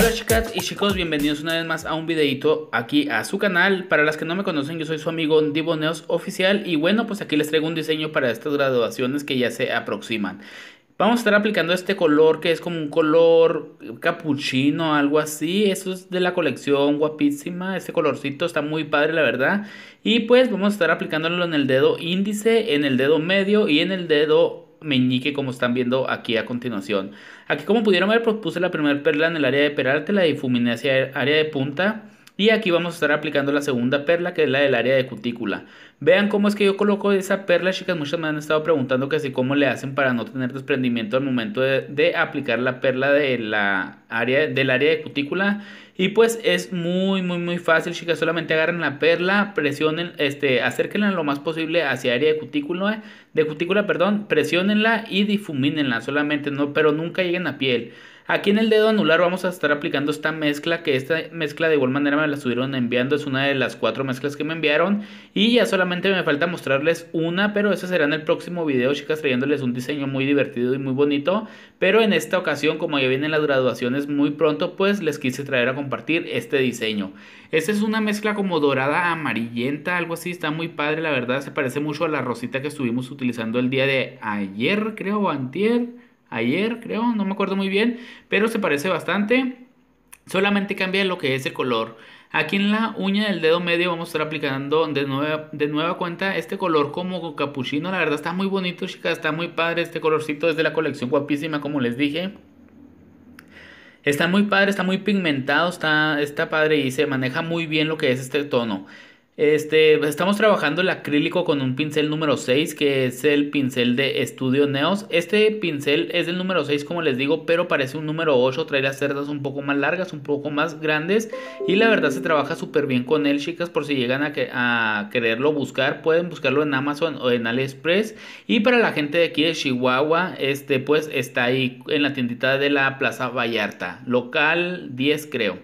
Hola chicas y chicos, bienvenidos una vez más a un videito aquí a su canal. Para las que no me conocen, yo soy su amigo diboneos Oficial y bueno, pues aquí les traigo un diseño para estas graduaciones que ya se aproximan. Vamos a estar aplicando este color que es como un color capuchino, algo así. Eso es de la colección guapísima. Este colorcito está muy padre, la verdad. Y pues vamos a estar aplicándolo en el dedo índice, en el dedo medio y en el dedo meñique como están viendo aquí a continuación. Aquí como pudieron ver pues, puse la primera perla en el área de perarte, la difuminé hacia el área de punta y aquí vamos a estar aplicando la segunda perla que es la del área de cutícula. Vean cómo es que yo coloco esa perla, chicas. Muchas me han estado preguntando que así cómo le hacen para no tener desprendimiento al momento de, aplicar la perla de la área, del área de cutícula. Y pues es muy, muy, muy fácil, chicas. Solamente agarren la perla, presionen, este, acérquenla lo más posible hacia área de cutícula, de cutícula, perdón, presionenla y difumínenla solamente, no, pero nunca lleguen a piel. Aquí en el dedo anular vamos a estar aplicando esta mezcla, que esta mezcla de igual manera me la estuvieron enviando, es una de las cuatro mezclas que me enviaron. Y ya solamente me falta mostrarles una, pero esa será en el próximo video, chicas, trayéndoles un diseño muy divertido y muy bonito. Pero en esta ocasión, como ya vienen las graduaciones muy pronto, pues les quise traer a compartir este diseño. Esta es una mezcla como dorada amarillenta, algo así, está muy padre, la verdad, se parece mucho a la rosita que estuvimos utilizando el día de ayer, creo, o antier, ayer, creo, no me acuerdo muy bien, pero se parece bastante. Solamente cambia lo que es el color. Aquí en la uña del dedo medio vamos a estar aplicando de nueva, de nueva cuenta este color como capuchino. La verdad está muy bonito, chicas. Está muy padre este colorcito. Es de la colección guapísima, como les dije. Está muy padre, está muy pigmentado, está, está padre y se maneja muy bien lo que es este tono. Este, estamos trabajando el acrílico con un pincel número 6, que es el pincel de Estudio Neos. Este pincel es el número 6, como les digo, pero parece un número 8, trae las cerdas un poco más largas, un poco más grandes. Y la verdad se trabaja súper bien con él, chicas, por si llegan a, a, quererlo buscar, pueden buscarlo en Amazon o en AliExpress. Y para la gente de aquí de Chihuahua, este, pues está ahí en la tiendita de la Plaza Vallarta, local 10 creo.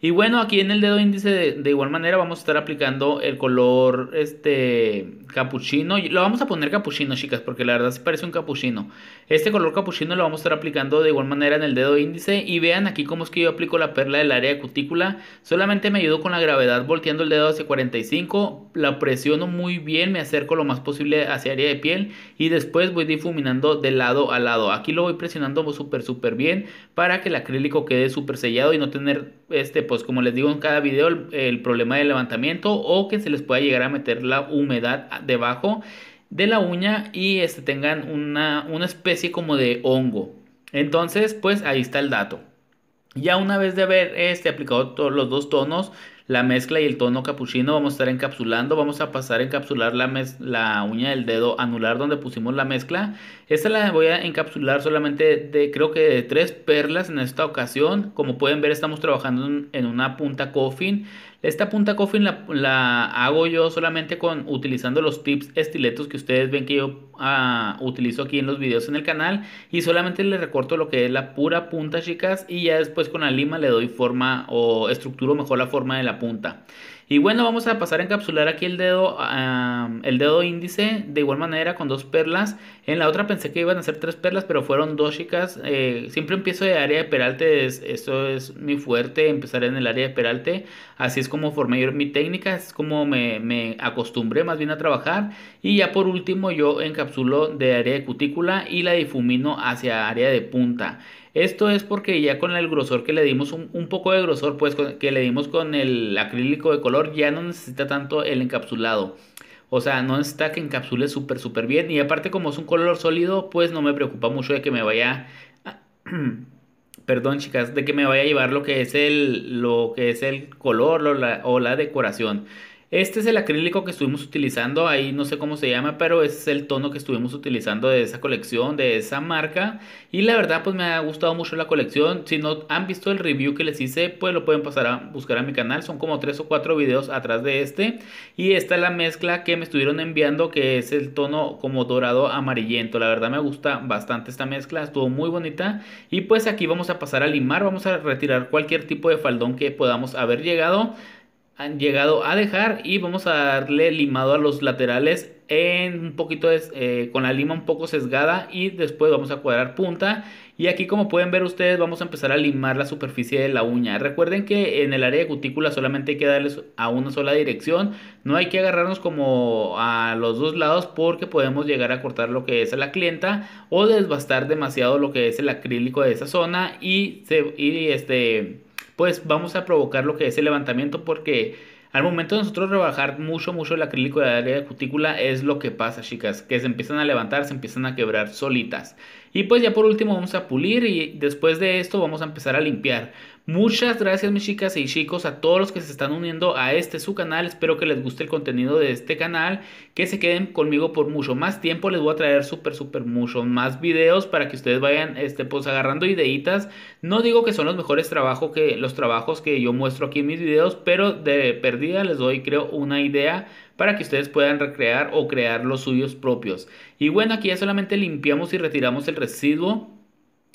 Y bueno, aquí en el dedo índice de, igual manera vamos a estar aplicando el color este capuchino. Lo vamos a poner capuchino, chicas, porque la verdad se parece un capuchino. Este color capuchino lo vamos a estar aplicando de igual manera en el dedo índice. Y vean aquí cómo es que yo aplico la perla del área de cutícula. Solamente me ayudo con la gravedad volteando el dedo hacia 45. La presiono muy bien, me acerco lo más posible hacia área de piel. Y después voy difuminando de lado a lado. Aquí lo voy presionando súper, súper bien para que el acrílico quede súper sellado y no tener, este, pues como les digo en cada video, el problema de levantamiento o que se les pueda llegar a meter la humedad debajo de la uña y este, tengan una, una especie como de hongo. Entonces, pues ahí está el dato. Ya una vez de haber este, aplicado todos los dos tonos, la mezcla y el tono capuchino, vamos a estar encapsulando, vamos a pasar a encapsular la, la uña del dedo anular donde pusimos la mezcla. Esta la voy a encapsular solamente de creo que de tres perlas en esta ocasión. Como pueden ver estamos trabajando en una punta coffin. Esta punta coffin la, hago yo solamente con utilizando los tips estiletos que ustedes ven que yo ah, utilizo aquí en los videos en el canal. Y solamente le recorto lo que es la pura punta, chicas. Y ya después con la lima le doy forma o estructuro mejor la forma de la punta. Y bueno, vamos a pasar a encapsular aquí el dedo, el dedo índice de igual manera con dos perlas. En la otra pensé que iban a ser tres perlas, pero fueron dos chicas. Eh, siempre empiezo de área de peralte, esto es mi fuerte, empezar en el área de peralte. Así es como formé mi técnica, es como me, me acostumbré más bien a trabajar. Y ya por último yo encapsulo de área de cutícula y la difumino hacia área de punta. Esto es porque ya con el grosor que le dimos, un, poco de grosor pues que le dimos con el acrílico de color, ya no necesita tanto el encapsulado. O sea, no necesita que encapsule súper, súper bien. Y aparte como es un color sólido, pues no me preocupa mucho de que me vaya... Perdón chicas, de que me vaya a llevar lo que es el, lo que es el color o la decoración. Este es el acrílico que estuvimos utilizando, ahí no sé cómo se llama, pero es el tono que estuvimos utilizando de esa colección, de esa marca. Y la verdad, pues me ha gustado mucho la colección. Si no han visto el review que les hice, pues lo pueden pasar a buscar a mi canal. Son como 3 o 4 videos atrás de este. Y esta es la mezcla que me estuvieron enviando, que es el tono como dorado amarillento. La verdad me gusta bastante esta mezcla, estuvo muy bonita. Y pues aquí vamos a pasar a limar, vamos a retirar cualquier tipo de faldón que podamos haber llegado han llegado a dejar y vamos a darle limado a los laterales en un poquito eh, con la lima un poco sesgada y después vamos a cuadrar punta y aquí como pueden ver ustedes vamos a empezar a limar la superficie de la uña recuerden que en el área de cutícula solamente hay que darles a una sola dirección no hay que agarrarnos como a los dos lados porque podemos llegar a cortar lo que es a la clienta o desbastar demasiado lo que es el acrílico de esa zona y, se, y este pues vamos a provocar lo que es el levantamiento porque al momento de nosotros rebajar mucho, mucho el acrílico de la área de cutícula es lo que pasa, chicas, que se empiezan a levantar, se empiezan a quebrar solitas. Y pues ya por último vamos a pulir y después de esto vamos a empezar a limpiar. Muchas gracias mis chicas y chicos a todos los que se están uniendo a este su canal. Espero que les guste el contenido de este canal. Que se queden conmigo por mucho más tiempo. Les voy a traer súper súper mucho más videos para que ustedes vayan este, pues agarrando ideitas. No digo que son los mejores trabajos que, los trabajos que yo muestro aquí en mis videos. Pero de perdida les doy creo una idea para que ustedes puedan recrear o crear los suyos propios. Y bueno, aquí ya solamente limpiamos y retiramos el residuo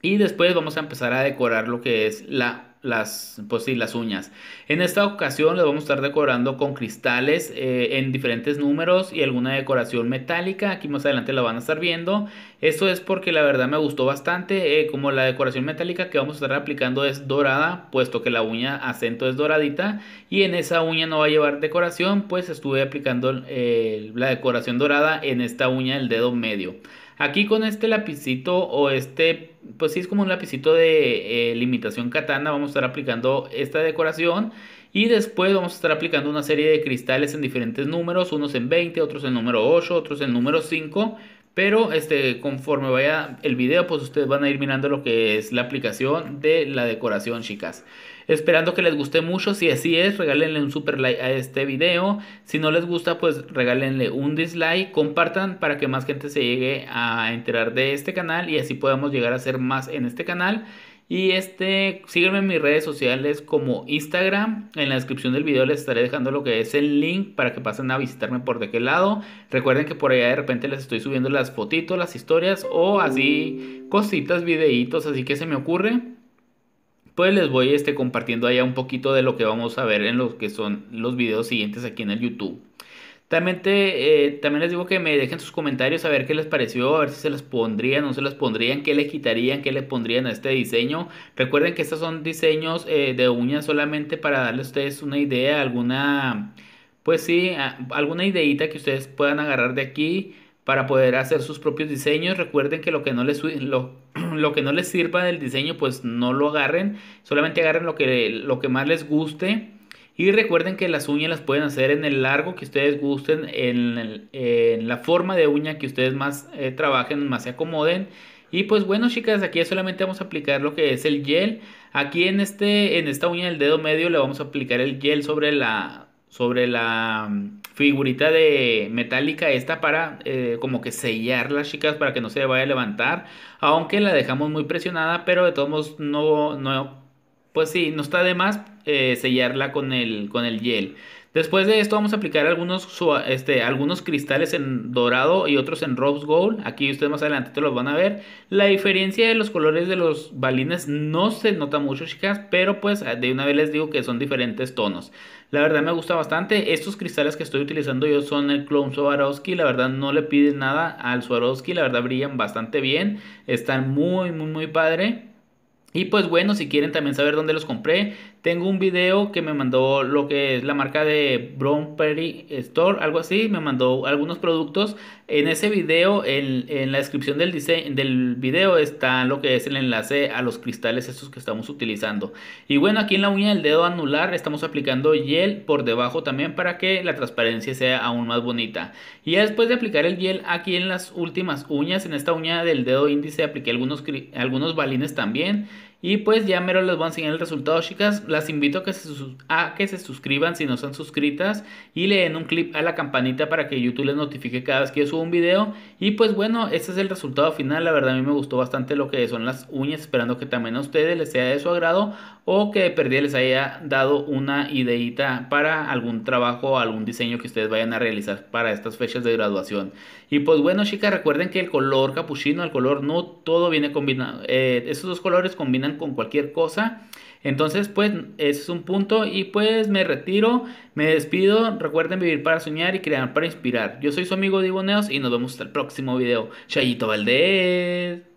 y después vamos a empezar a decorar lo que es la las, pues las uñas. En esta ocasión le vamos a estar decorando con cristales eh, en diferentes números y alguna decoración metálica. Aquí más adelante la van a estar viendo. Esto es porque la verdad me gustó bastante. Eh, como la decoración metálica que vamos a estar aplicando es dorada, puesto que la uña acento es doradita. Y en esa uña no va a llevar decoración, pues estuve aplicando eh, la decoración dorada en esta uña del dedo medio. Aquí con este lapicito o este, pues sí es como un lapicito de eh, limitación katana, vamos a estar aplicando esta decoración. Y después vamos a estar aplicando una serie de cristales en diferentes números, unos en 20, otros en número 8, otros en número 5. Pero este, conforme vaya el video, pues ustedes van a ir mirando lo que es la aplicación de la decoración, chicas. Esperando que les guste mucho. Si así es, regálenle un super like a este video. Si no les gusta, pues regálenle un dislike. Compartan para que más gente se llegue a enterar de este canal y así podamos llegar a hacer más en este canal. Y este, sígueme en mis redes sociales como Instagram. En la descripción del video les estaré dejando lo que es el link para que pasen a visitarme por de qué lado. Recuerden que por allá de repente les estoy subiendo las fotitos, las historias o así cositas, videitos, así que se me ocurre pues les voy este, compartiendo allá un poquito de lo que vamos a ver en los que son los videos siguientes aquí en el YouTube. También, eh, también les digo que me dejen sus comentarios a ver qué les pareció, a ver si se las pondrían, no se las pondrían, qué le quitarían, qué le pondrían a este diseño. Recuerden que estos son diseños eh, de uñas solamente para darle a ustedes una idea, alguna, pues sí, alguna ideita que ustedes puedan agarrar de aquí para poder hacer sus propios diseños. Recuerden que lo que no les, lo, que no les sirva del diseño, pues no lo agarren. Solamente agarren lo que, lo que más les guste. Y recuerden que las uñas las pueden hacer en el largo que ustedes gusten, en, la forma de uña que ustedes más eh, trabajen, más se acomoden. Y pues bueno chicas, aquí solamente vamos a aplicar lo que es el gel. Aquí en, este, en esta uña del dedo medio le vamos a aplicar el gel sobre la, sobre la mm, figurita de metálica esta para eh, como que sellar las chicas para que no se vaya a levantar aunque la dejamos muy presionada pero de todos modos no pues sí no está de más eh, sellarla con el con el gel Después de esto vamos a aplicar algunos, este, algunos cristales en dorado y otros en rose gold. Aquí ustedes más adelante te los van a ver. La diferencia de los colores de los balines no se nota mucho, chicas, pero pues ah, de una vez les digo que son diferentes tonos. La verdad me gusta bastante. Estos cristales que estoy utilizando yo son el Clone Swarovski. La verdad no le piden nada al Swarovski. La verdad brillan bastante bien. Están muy, muy, muy padre. Y pues bueno, si quieren también saber dónde los compré, tengo un video que me mandó lo que es la marca de Brown Store, algo así, me mandó algunos productos. En ese video, en, la descripción del, del video está lo que es el enlace a los cristales estos que estamos utilizando. Y bueno, aquí en la uña del dedo anular estamos aplicando gel por debajo también para que la transparencia sea aún más bonita. Y después de aplicar el gel aquí en las últimas uñas, en esta uña del dedo índice apliqué algunos, algunos balines también. Y pues ya mero les voy a enseñar el resultado, chicas. Las invito a que, se, suscriban si no están suscritas y le den un clip a la campanita para que YouTube les notifique cada vez que yo subo un video. Y pues bueno, este es el resultado final. La verdad a mí me gustó bastante lo que son las uñas, esperando que también a ustedes les sea de su agrado o que perdida les haya dado una ideita para algún trabajo o algún diseño que ustedes vayan a realizar para estas fechas de graduación. Y pues bueno, chicas, recuerden que el color capuchino, el color no todo viene combinado. Eh, estos dos colores combinan con cualquier cosa. Entonces, pues, ese es un punto y pues me retiro, me despido. Recuerden vivir para soñar y crear para inspirar. Yo soy su amigo Diboneos y nos vemos hasta el próximo video. Chayito Valdés.